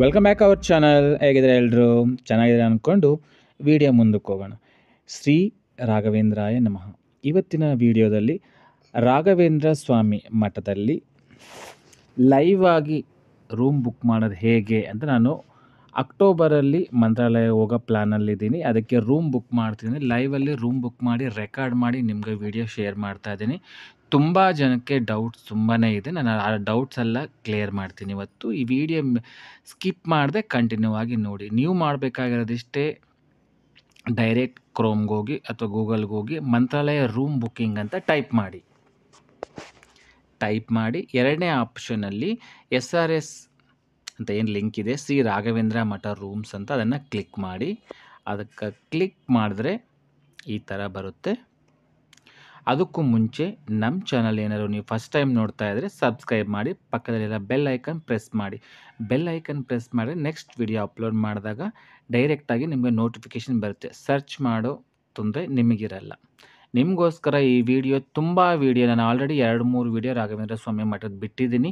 welcome back our channel ಹೇಗಿದ್ರೆ ಎಲ್ಲರೂ ಚೆನ್ನಾಗಿದ್ದಾರೆ ಅಂದ್ಕೊಂಡು ವಿಡಿಯೋ ಮುಂದಕ್ಕೆ ಹೋಗೋಣ ಶ್ರೀ ರಾಘವೇಂದ್ರಾಯ ನಮಃ ಇವತ್ತಿನ ವಿಡಿಯೋದಲ್ಲಿ ರಾಘವೇಂದ್ರ ಸ್ವಾಮಿ ಮಠದಲ್ಲಿ ಲೈವ್ ಆಗಿ ರೂಮ್ ಬುಕ್ ಮಾಡೋದು ಹೇಗೆ ಅಂತ ನಾನು ಅಕ್ಟೋಬರಲ್ಲಿ ಮಂತ್ರಾಲಯ ಹೋಗೋ ಪ್ಲ್ಯಾನಲ್ಲಿದ್ದೀನಿ ಅದಕ್ಕೆ ರೂಮ್ ಬುಕ್ ಮಾಡ್ತೀನಿ ಲೈವಲ್ಲಿ ರೂಮ್ ಬುಕ್ ಮಾಡಿ ರೆಕಾರ್ಡ್ ಮಾಡಿ ನಿಮಗೆ ವಿಡಿಯೋ ಶೇರ್ ಮಾಡ್ತಾ ತುಂಬ ಜನಕ್ಕೆ ಡೌಟ್ಸ್ ತುಂಬಾ ಇದೆ ನಾನು ಆ ಡೌಟ್ಸ್ ಎಲ್ಲ ಕ್ಲಿಯರ್ ಮಾಡ್ತೀನಿ ಇವತ್ತು ಈ ವಿಡಿಯೋ ಸ್ಕಿಪ್ ಮಾಡದೆ ಕಂಟಿನ್ಯೂ ಆಗಿ ನೋಡಿ ನೀವು ಮಾಡಬೇಕಾಗಿರೋದಿಷ್ಟೇ ಡೈರೆಕ್ಟ್ ಕ್ರೋಮ್ಗೆ ಹೋಗಿ ಅಥವಾ ಗೂಗಲ್ಗೆ ಹೋಗಿ ಮಂತ್ರಾಲಯ ರೂಮ್ ಬುಕ್ಕಿಂಗ್ ಅಂತ ಟೈಪ್ ಮಾಡಿ ಟೈಪ್ ಮಾಡಿ ಎರಡನೇ ಆಪ್ಷನಲ್ಲಿ ಎಸ್ ಆರ್ ಎಸ್ ಅಂತ ಏನು ಲಿಂಕ್ ಇದೆ ಸಿ ರಾಘವೇಂದ್ರ ಮಠ ರೂಮ್ಸ್ ಅಂತ ಅದನ್ನು ಕ್ಲಿಕ್ ಮಾಡಿ ಅದಕ್ಕೆ ಕ್ಲಿಕ್ ಮಾಡಿದ್ರೆ ಈ ಥರ ಬರುತ್ತೆ ಅದಕ್ಕೂ ಮುಂಚೆ ನಮ್ಮ ಚಾನಲ್ ಏನಾದರೂ ನೀವು ಫಸ್ಟ್ ಟೈಮ್ ನೋಡ್ತಾ ಇದ್ದರೆ ಸಬ್ಸ್ಕ್ರೈಬ್ ಮಾಡಿ ಪಕ್ಕದಲ್ಲಿರೋ ಬೆಲ್ ಐಕನ್ ಪ್ರೆಸ್ ಮಾಡಿ ಬೆಲ್ ಐಕನ್ ಪ್ರೆಸ್ ಮಾಡಿದ್ರೆ ನೆಕ್ಸ್ಟ್ ವಿಡಿಯೋ ಅಪ್ಲೋಡ್ ಮಾಡಿದಾಗ ಡೈರೆಕ್ಟಾಗಿ ನಿಮಗೆ ನೋಟಿಫಿಕೇಷನ್ ಬರುತ್ತೆ ಸರ್ಚ್ ಮಾಡೋ ತೊಂದರೆ ನಿಮಗಿರಲ್ಲ ನಿಮಗೋಸ್ಕರ ಈ ವಿಡಿಯೋ ತುಂಬ ವಿಡಿಯೋ ನಾನು ಆಲ್ರೆಡಿ ಎರಡು ಮೂರು ವಿಡಿಯೋ ರಾಘವೇಂದ್ರ ಸ್ವಾಮಿ ಮಠದ ಬಿಟ್ಟಿದ್ದೀನಿ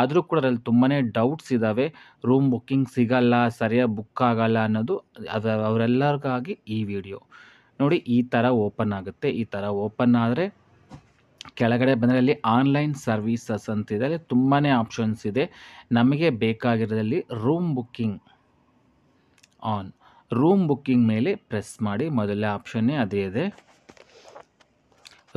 ಆದರೂ ಕೂಡ ಅದರಲ್ಲಿ ತುಂಬಾ ಡೌಟ್ಸ್ ಇದ್ದಾವೆ ರೂಮ್ ಬುಕ್ಕಿಂಗ್ ಸಿಗಲ್ಲ ಸರಿಯಾಗಿ ಬುಕ್ ಆಗಲ್ಲ ಅನ್ನೋದು ಅದು ಅವರೆಲ್ಲರಿಗಾಗಿ ಈ ವಿಡಿಯೋ ನೋಡಿ ಈ ಥರ ಓಪನ್ ಆಗುತ್ತೆ ಈ ಥರ ಓಪನ್ ಆದರೆ ಕೆಳಗಡೆ ಬಂದರೆ ಅಲ್ಲಿ ಆನ್ಲೈನ್ ಸರ್ವೀಸಸ್ ಅಂತಿದೆ ಅಲ್ಲಿ ತುಂಬಾ ಆಪ್ಷನ್ಸ್ ಇದೆ ನಮಗೆ ಬೇಕಾಗಿರೋದಲ್ಲಿ room booking on room booking ಮೇಲೆ ಪ್ರೆಸ್ ಮಾಡಿ ಮೊದಲನೇ ಆಪ್ಷನ್ನೇ ಅದೇ ಇದೆ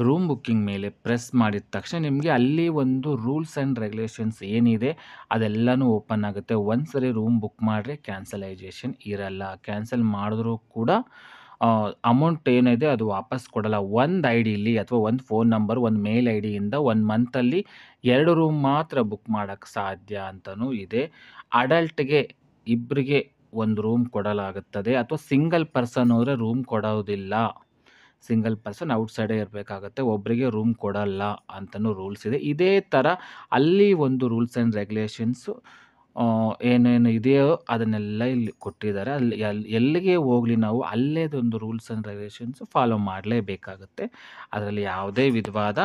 ರೂಮ್ ಬುಕ್ಕಿಂಗ್ ಮೇಲೆ ಪ್ರೆಸ್ ಮಾಡಿದ ತಕ್ಷಣ ನಿಮಗೆ ಅಲ್ಲಿ ಒಂದು ರೂಲ್ಸ್ ಆ್ಯಂಡ್ ರೆಗ್ಯುಲೇಷನ್ಸ್ ಏನಿದೆ ಅದೆಲ್ಲನೂ ಓಪನ್ ಆಗುತ್ತೆ ಒಂದು ಸರಿ ರೂಮ್ ಬುಕ್ ಮಾಡಿದ್ರೆ ಕ್ಯಾನ್ಸಲೈಜೇಷನ್ ಇರಲ್ಲ ಕ್ಯಾನ್ಸಲ್ ಮಾಡಿದ್ರೂ ಕೂಡ ಅಮೌಂಟ್ ಏನಿದೆ ಅದು ವಾಪಸ್ ಕೊಡಲ್ಲ ಒಂದು ಐ ಡಿಲಿ ಅಥವಾ ಒಂದು ಫೋನ್ ನಂಬರ್ ಒಂದು ಮೇಲ್ ಐ ಡಿಯಿಂದ ಒಂದು ಮಂತಲ್ಲಿ ಎರಡು ರೂಮ್ ಮಾತ್ರ ಬುಕ್ ಮಾಡೋಕ್ಕೆ ಸಾಧ್ಯ ಅಂತಲೂ ಇದೆ ಅಡಲ್ಟ್ಗೆ ಇಬ್ಬರಿಗೆ ಒಂದು ರೂಮ್ ಕೊಡಲಾಗುತ್ತದೆ ಅಥವಾ ಸಿಂಗಲ್ ಪರ್ಸನ್ ಹೋದರೆ ರೂಮ್ ಕೊಡೋದಿಲ್ಲ ಸಿಂಗಲ್ ಪರ್ಸನ್ ಔಟ್ಸೈಡೇ ಇರಬೇಕಾಗತ್ತೆ ಒಬ್ಬರಿಗೆ ರೂಮ್ ಕೊಡಲ್ಲ ಅಂತಲೂ ರೂಲ್ಸ್ ಇದೆ ಇದೇ ಥರ ಅಲ್ಲಿ ಒಂದು ರೂಲ್ಸ್ ಆ್ಯಂಡ್ ರೆಗ್ಯುಲೇಷನ್ಸು ಏನೇನು ಇದೆಯೋ ಅದನ್ನೆಲ್ಲ ಇಲ್ಲಿ ಕೊಟ್ಟಿದ್ದಾರೆ ಅಲ್ಲಿ ಎಲ್ಲಿ ಎಲ್ಲಿಗೆ ಹೋಗಲಿ ನಾವು ಅಲ್ಲೇದೊಂದು ರೂಲ್ಸ್ ಆ್ಯಂಡ್ ರೆಗ್ಯುಲೇಷನ್ಸು ಫಾಲೋ ಮಾಡಲೇಬೇಕಾಗುತ್ತೆ ಅದರಲ್ಲಿ ಯಾವುದೇ ವಿಧವಾದ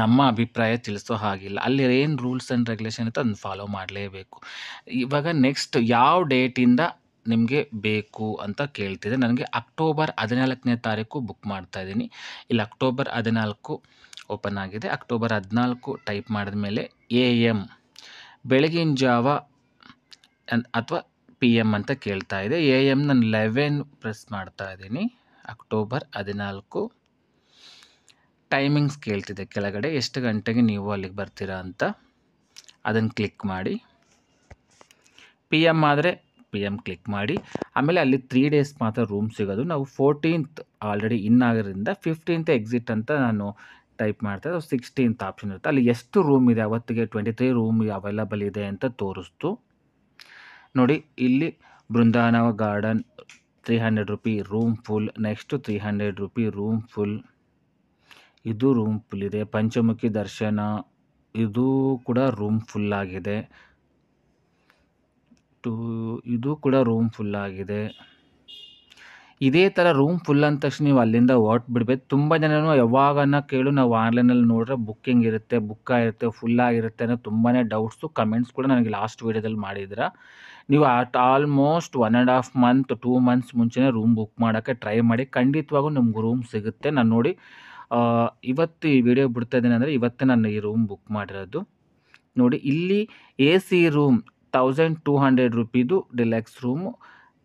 ನಮ್ಮ ಅಭಿಪ್ರಾಯ ತಿಳಿಸೋ ಹಾಗಿಲ್ಲ ಅಲ್ಲಿ ಏನು ರೂಲ್ಸ್ ಆ್ಯಂಡ್ ರೆಗ್ಯುಲೇಷನ್ ಇತ್ತು ಅದನ್ನು ಫಾಲೋ ಮಾಡಲೇಬೇಕು ಇವಾಗ ನೆಕ್ಸ್ಟ್ ಯಾವ ಡೇಟಿಂದ ನಿಮಗೆ ಬೇಕು ಅಂತ ಕೇಳ್ತಿದೆ ನನಗೆ ಅಕ್ಟೋಬರ್ ಹದಿನಾಲ್ಕನೇ ತಾರೀಕು ಬುಕ್ ಮಾಡ್ತಾಯಿದ್ದೀನಿ ಇಲ್ಲಿ ಅಕ್ಟೋಬರ್ ಹದಿನಾಲ್ಕು ಓಪನ್ ಆಗಿದೆ ಅಕ್ಟೋಬರ್ ಹದಿನಾಲ್ಕು ಟೈಪ್ ಮಾಡಿದ ಮೇಲೆ ಎ ಎಮ್ ಬೆಳಗಿನ ಜಾವ ಅಥವಾ ಪಿ ಎಮ್ ಅಂತ ಕೇಳ್ತಾ ಇದೆ ಎ ಎಮ್ ನಾನು ಲೆವೆನ್ ಪ್ರೆಸ್ ಮಾಡ್ತಾ ಇದ್ದೀನಿ ಅಕ್ಟೋಬರ್ ಹದಿನಾಲ್ಕು ಟೈಮಿಂಗ್ಸ್ ಕೇಳ್ತಿದೆ ಕೆಳಗಡೆ ಎಷ್ಟು ಗಂಟೆಗೆ ನೀವು ಅಲ್ಲಿಗೆ ಬರ್ತೀರಾ ಅಂತ ಅದನ್ನು ಕ್ಲಿಕ್ ಮಾಡಿ ಪಿ ಎಮ್ ಆದರೆ ಪಿ ಎಮ್ ಕ್ಲಿಕ್ ಮಾಡಿ ಆಮೇಲೆ ಅಲ್ಲಿ ತ್ರೀ ಡೇಸ್ ಮಾತ್ರ ರೂಮ್ ಸಿಗೋದು ನಾವು ಫೋರ್ಟೀನ್ತ್ ಆಲ್ರೆಡಿ ಇನ್ ಆಗೋದ್ರಿಂದ ಫಿಫ್ಟೀನ್ತ್ ಎಕ್ಸಿಟ್ ಅಂತ ನಾನು ಟೈಪ್ ಇದ್ದೆ ಸಿಕ್ಸ್ಟೀನ್ತ್ ಆಪ್ಷನ್ ಇರುತ್ತೆ ಅಲ್ಲಿ ಎಷ್ಟು ರೂಮ್ ಇದೆ ಅವತ್ತಿಗೆ ಟ್ವೆಂಟಿ ತ್ರೀ ರೂಮ್ ಅವೈಲಬಲ್ ಇದೆ ಅಂತ ತೋರಿಸ್ತು ನೋಡಿ ಇಲ್ಲಿ Brindavana garden three hundred rupee room full next three hundred rupee room full ಇದು ರೂಮ್ ಫುಲ್ ಇದೆ ಪಂಚಮುಖಿ ದರ್ಶನ ಇದು ಕೂಡ ರೂಮ್ ಫುಲ್ ಆಗಿದೆ ಟೂ ಇದು ಕೂಡ ರೂಮ್ ಫುಲ್ಲಾಗಿದೆ ಇದೇ ಥರ ರೂಮ್ ಫುಲ್ ಅಂದ ತಕ್ಷಣ ನೀವು ಅಲ್ಲಿಂದ ಹೊರ್ಟ್ ಬಿಡ್ಬೇಕು ತುಂಬ ಜನರು ಯಾವಾಗನ ಕೇಳು ನಾವು ಆನ್ಲೈನಲ್ಲಿ ನೋಡಿದ್ರೆ ಬುಕ್ಕಿಂಗ್ ಇರುತ್ತೆ ಬುಕ್ ಆಗಿರುತ್ತೆ ಫುಲ್ ಆಗಿರುತ್ತೆ ಅನ್ನೋ ತುಂಬಾ ಡೌಟ್ಸು ಕಮೆಂಟ್ಸ್ ಕೂಡ ನನಗೆ ಲಾಸ್ಟ್ ವೀಡಿಯೋದಲ್ಲಿ ಮಾಡಿದ್ರೆ ನೀವು at almost one and half month two months ಮುಂಚೆನೇ ರೂಮ್ ಬುಕ್ ಮಾಡೋಕ್ಕೆ ಟ್ರೈ ಮಾಡಿ ಖಂಡಿತವಾಗೂ ನಿಮ್ಗೆ ರೂಮ್ ಸಿಗುತ್ತೆ ನಾನು ನೋಡಿ ಇವತ್ತು ಈ ವಿಡಿಯೋ ಬಿಡ್ತಾ ಇದ್ದೀನಿ ಅಂದರೆ ಇವತ್ತೇ ನಾನು ಈ ರೂಮ್ ಬುಕ್ ಮಾಡಿರೋದು ನೋಡಿ ಇಲ್ಲಿ A C room thousand two hundred ರುಪೀದು ಡಿಲೆಕ್ಸ್ ರೂಮು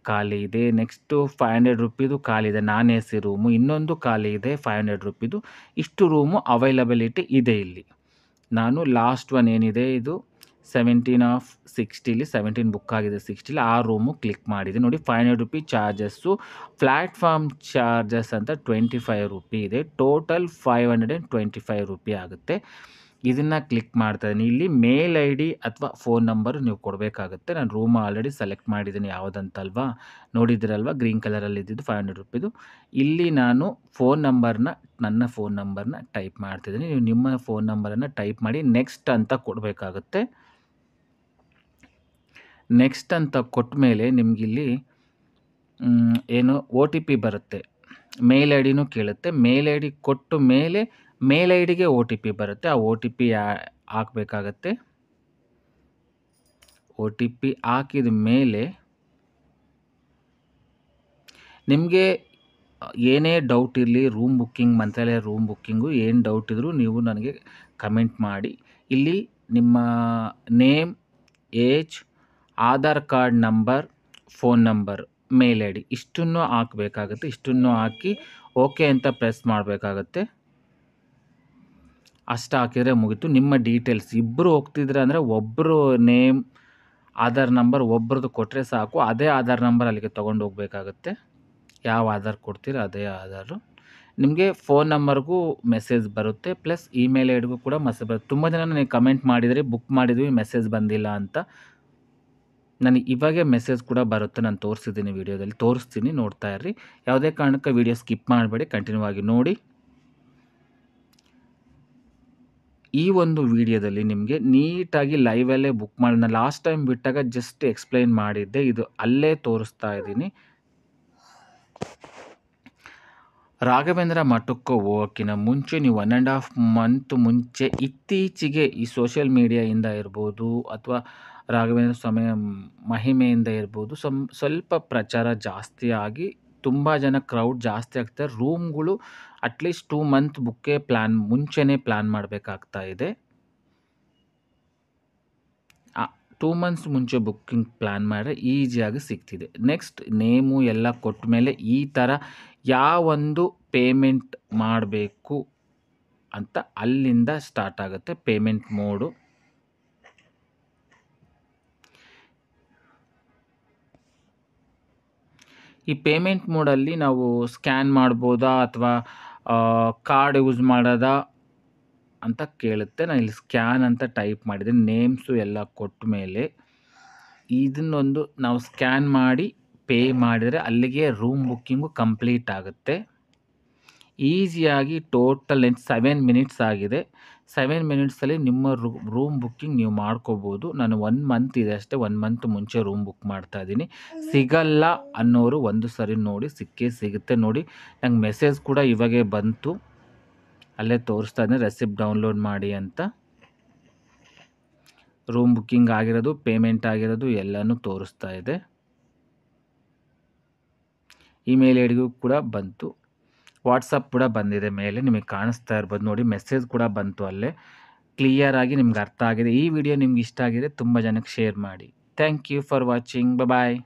ಖಾಲಿ ಇದೆ ನೆಕ್ಸ್ಟು ಫೈವ್ ಹಂಡ್ರೆಡ್ ರುಪೀದು ಖಾಲಿ ಇದೆ ನಾನ್ ಎ ಸಿ ರೂಮು ಇನ್ನೊಂದು ಖಾಲಿ ಇದೆ ಫೈವ್ ಹಂಡ್ರೆಡ್ ರುಪೀದು ಇಷ್ಟು ರೂಮು ಅವೈಲಬಿಲಿಟಿ ಇದೆ ಇಲ್ಲಿ ನಾನು ಲಾಸ್ಟ್ ಒನ್ ಏನಿದೆ ಇದು ಸೆವೆಂಟೀನ್ ಆಫ್ ಸಿಕ್ಸ್ಟಿಲಿ ಸೆವೆಂಟೀನ್ ಬುಕ್ ಆಗಿದೆ ಸಿಕ್ಸ್ಟಿಲಿ ಆ ರೂಮು ಕ್ಲಿಕ್ ಮಾಡಿದೆ ನೋಡಿ five hundred rupee charges platform charges ಅಂತ ಟ್ವೆಂಟಿ ಫೈವ್ ರುಪಿ ಇದೆ total five hundred and twenty five rupee ಆಗುತ್ತೆ ಇದನ್ನು ಕ್ಲಿಕ್ ಮಾಡ್ತಾ ಇದ್ದೀನಿ ಇಲ್ಲಿ ಮೇಲ್ ಐ ಡಿ ಅಥವಾ ಫೋನ್ ನಂಬರ್ ನೀವು ಕೊಡಬೇಕಾಗುತ್ತೆ ನಾನು ರೂಮ್ ಆಲ್ರೆಡಿ ಸೆಲೆಕ್ಟ್ ಮಾಡಿದ್ದೀನಿ ಯಾವುದಂತಲ್ವಾ ನೋಡಿದ್ದೀರಲ್ವ ಗ್ರೀನ್ ಕಲರಲ್ಲಿ ಇದ್ದಿದ್ದು ಫೈವ್ ಹಂಡ್ರೆಡ್ ರುಪೀದು ಇಲ್ಲಿ ನಾನು ಫೋನ್ ನಂಬರ್ನ ನನ್ನ ಫೋನ್ ನಂಬರ್ನ ಟೈಪ್ ಮಾಡ್ತಿದ್ದೀನಿ ನೀವು ನಿಮ್ಮ ಫೋನ್ ನಂಬರನ್ನು ಟೈಪ್ ಮಾಡಿ ನೆಕ್ಸ್ಟ್ ಅಂತ ಕೊಡಬೇಕಾಗುತ್ತೆ ನೆಕ್ಸ್ಟ್ ಅಂತ ಕೊಟ್ಟ ಮೇಲೆ ನಿಮಗಿಲ್ಲಿ ಏನು ಓ ಟಿ ಪಿ ಬರುತ್ತೆ ಮೇಲ್ ಐ ಡಿನೂ ಕೇಳುತ್ತೆ ಮೇಲ್ ಐ ಡಿ ಕೊಟ್ಟ ಮೇಲೆ ಮೇಲ್ ಐ ಡಿಗೆ ಒ ಟಿ ಪಿ ಬರುತ್ತೆ ಆ ಓ ಟಿ ಪಿ ಹಾಕಬೇಕಾಗತ್ತೆ ಓ ಟಿ ಪಿ ಹಾಕಿದ ಮೇಲೆ ನಿಮಗೆ ಏನೇ ಡೌಟ್ ಇರಲಿ room booking Mantralaya room booking ಏನು ಡೌಟ್ ಇದ್ದರೂ ನೀವು ನನಗೆ ಕಮೆಂಟ್ ಮಾಡಿ ಇಲ್ಲಿ ನಿಮ್ಮ name age Aadhaar card number phone number mail I D ಇಷ್ಟನ್ನು ಹಾಕಬೇಕಾಗುತ್ತೆ ಇಷ್ಟನ್ನು ಹಾಕಿ ಓಕೆ ಅಂತ ಪ್ರೆಸ್ ಮಾಡಬೇಕಾಗತ್ತೆ ಅಷ್ಟು ಹಾಕಿದರೆ ಮುಗೀತು ನಿಮ್ಮ ಡೀಟೇಲ್ಸ್ ಇಬ್ಬರು ಹೋಗ್ತಿದ್ರೆ ಅಂದರೆ ಒಬ್ಬರು ನೇಮ್ ಆಧಾರ್ ನಂಬರ್ ಒಬ್ರದ್ದು ಕೊಟ್ಟರೆ ಸಾಕು ಅದೇ ಆಧಾರ್ ನಂಬರ್ ಅಲ್ಲಿಗೆ ತೊಗೊಂಡು ಹೋಗಬೇಕಾಗುತ್ತೆ ಯಾವ ಆಧಾರ್ ಕೊಡ್ತೀರ ಅದೇ ಆಧಾರು ನಿಮಗೆ ಫೋನ್ ನಂಬರ್ಗೂ ಮೆಸೇಜ್ ಬರುತ್ತೆ ಪ್ಲಸ್ ಇಮೇಲ್ ಐಡಿಗೂ ಕೂಡ ಮೆಸೇಜ್ ಬರುತ್ತೆ ತುಂಬ ಜನ ನನಗೆ ಕಮೆಂಟ್ ಮಾಡಿದರೆ ಬುಕ್ ಮಾಡಿದ್ವಿ ಮೆಸೇಜ್ ಬಂದಿಲ್ಲ ಅಂತ ನನಗೆ ಇವಾಗೆ ಮೆಸೇಜ್ ಕೂಡ ಬರುತ್ತೆ ನಾನು ತೋರಿಸಿದ್ದೀನಿ ವೀಡಿಯೋದಲ್ಲಿ ತೋರಿಸ್ತೀನಿ ನೋಡ್ತಾ ಇರ್ರಿ ಯಾವುದೇ ಕಾರಣಕ್ಕೆ ವೀಡಿಯೋ ಸ್ಕಿಪ್ ಮಾಡಬೇಡಿ ಕಂಟಿನ್ಯೂ ಆಗಿ ನೋಡಿ ಈ ಒಂದು ವಿಡಿಯೋದಲ್ಲಿ ನಿಮಗೆ ನೀಟಾಗಿ ಲೈವಲ್ಲೇ ಬುಕ್ ಮಾಡಿ ನಾನು ಲಾಸ್ಟ್ ಟೈಮ್ ಬಿಟ್ಟಾಗ ಜಸ್ಟ್ ಎಕ್ಸ್ಪ್ಲೈನ್ ಮಾಡಿದ್ದೆ ಇದು ಅಲ್ಲೇ ತೋರಿಸ್ತಾ ಇದ್ದೀನಿ ರಾಘವೇಂದ್ರ ಮಠಕ್ಕೆ ಹೋಗೋಕ್ಕಿಂತ ಮುಂಚೆ ನೀವು ಒನ್ ಆ್ಯಂಡ್ ಹಾಫ್ ಮಂತ್ ಮುಂಚೆ ಇತ್ತೀಚೆಗೆ ಈ ಸೋಷಿಯಲ್ ಮೀಡಿಯಾಯಿಂದ ಇರ್ಬೋದು ಅಥವಾ ರಾಘವೇಂದ್ರ ಸ್ವಾಮಿಯ ಮಹಿಮೆಯಿಂದ ಇರ್ಬೋದು ಸ್ವಲ್ಪ ಪ್ರಚಾರ ಜಾಸ್ತಿಯಾಗಿ ತುಂಬ ಜನ ಕ್ರೌಡ್ ಜಾಸ್ತಿ ಆಗ್ತಾ ರೂಮ್ಗಳು ಅಟ್ಲೀಸ್ಟ್ ಟೂ ಮಂತ್ ಬುಕ್ಕೇ ಪ್ಲ್ಯಾನ್ ಮುಂಚೆನೇ ಪ್ಲ್ಯಾನ್ ಮಾಡಬೇಕಾಗ್ತಾ ಇದೆ ಟೂ ಮಂತ್ಸ್ ಮುಂಚೆ ಬುಕ್ಕಿಂಗ್ ಪ್ಲ್ಯಾನ್ ಮಾಡಿದ್ರೆ ಈಸಿಯಾಗಿ ಸಿಗ್ತಿದೆ ನೆಕ್ಸ್ಟ್ ನೇಮು ಎಲ್ಲ ಕೊಟ್ಟ ಮೇಲೆ ಈ ಥರ ಯಾವೊಂದು ಪೇಮೆಂಟ್ ಮಾಡಬೇಕು ಅಂತ ಅಲ್ಲಿಂದ ಸ್ಟಾರ್ಟ್ ಆಗುತ್ತೆ ಪೇಮೆಂಟ್ ಮೋಡು ಈ ಪೇಮೆಂಟ್ ಮೋಡಲ್ಲಿ ನಾವು ಸ್ಕ್ಯಾನ್ ಮಾಡ್ಬೋದಾ ಅಥವಾ ಕಾರ್ಡ್ ಯೂಸ್ ಮಾಡೋದಾ ಅಂತ ಕೇಳುತ್ತೆ ನಾನು ಇಲ್ಲಿ ಸ್ಕ್ಯಾನ್ ಅಂತ ಟೈಪ್ ಮಾಡಿದೆ ನೇಮ್ಸು ಎಲ್ಲ ಕೊಟ್ಟ ಮೇಲೆ ಇದನ್ನೊಂದು ನಾವು ಸ್ಕ್ಯಾನ್ ಮಾಡಿ ಪೇ ಮಾಡಿದರೆ ಅಲ್ಲಿಗೆ ರೂಮ್ ಬುಕ್ಕಿಂಗು ಕಂಪ್ಲೀಟ್ ಆಗುತ್ತೆ ಈಸಿಯಾಗಿ ಟೋಟಲ್ ಸೆವೆನ್ ಮಿನಿಟ್ಸ್ ಆಗಿದೆ ಸೆವೆನ್ ಮಿನಿಟ್ಸಲ್ಲಿ ನಿಮ್ಮ ರೂಮ್ ಬುಕ್ಕಿಂಗ್ ನೀವು ಮಾಡ್ಕೋಬೋದು ನಾನು ಒನ್ ಮಂತ್ ಇದೆ ಅಷ್ಟೇ ಒನ್ ಮಂತ್ ಮುಂಚೆ ರೂಮ್ ಬುಕ್ ಮಾಡ್ತಾ ಸಿಗಲ್ಲ ಅನ್ನೋರು ಒಂದು ಸರಿ ನೋಡಿ ಸಿಕ್ಕೇ ಸಿಗುತ್ತೆ ನೋಡಿ ನಂಗೆ ಮೆಸೇಜ್ ಕೂಡ ಇವಾಗೆ ಬಂತು ಅಲ್ಲೇ ತೋರಿಸ್ತಾ ಇದ್ದೀನಿ ರೆಸಿಪ್ಟ್ ಡೌನ್ಲೋಡ್ ಮಾಡಿ ಅಂತ ರೂಮ್ ಬುಕ್ಕಿಂಗ್ ಆಗಿರೋದು ಪೇಮೆಂಟ್ ಆಗಿರೋದು ಎಲ್ಲನೂ ತೋರಿಸ್ತಾ ಇದೆ ಇಮೇಲ್ ಐಡಿಗೂ ಕೂಡ ಬಂತು ವಾಟ್ಸಪ್ ಕೂಡ ಬಂದಿದೆ ಮೇಲೆ ನಿಮಗೆ ಕಾಣಿಸ್ತಾ ಇರ್ಬೋದು ನೋಡಿ ಮೆಸೇಜ್ ಕೂಡ ಬಂತು ಅಲ್ಲೇ ಕ್ಲಿಯರ್ ಆಗಿ ನಿಮ್ಗೆ ಅರ್ಥ ಆಗಿದೆ ಈ ವಿಡಿಯೋ ನಿಮ್ಗೆ ಇಷ್ಟ ಆಗಿದೆ ತುಂಬ ಜನಕ್ಕೆ ಶೇರ್ ಮಾಡಿ thank you for watching bye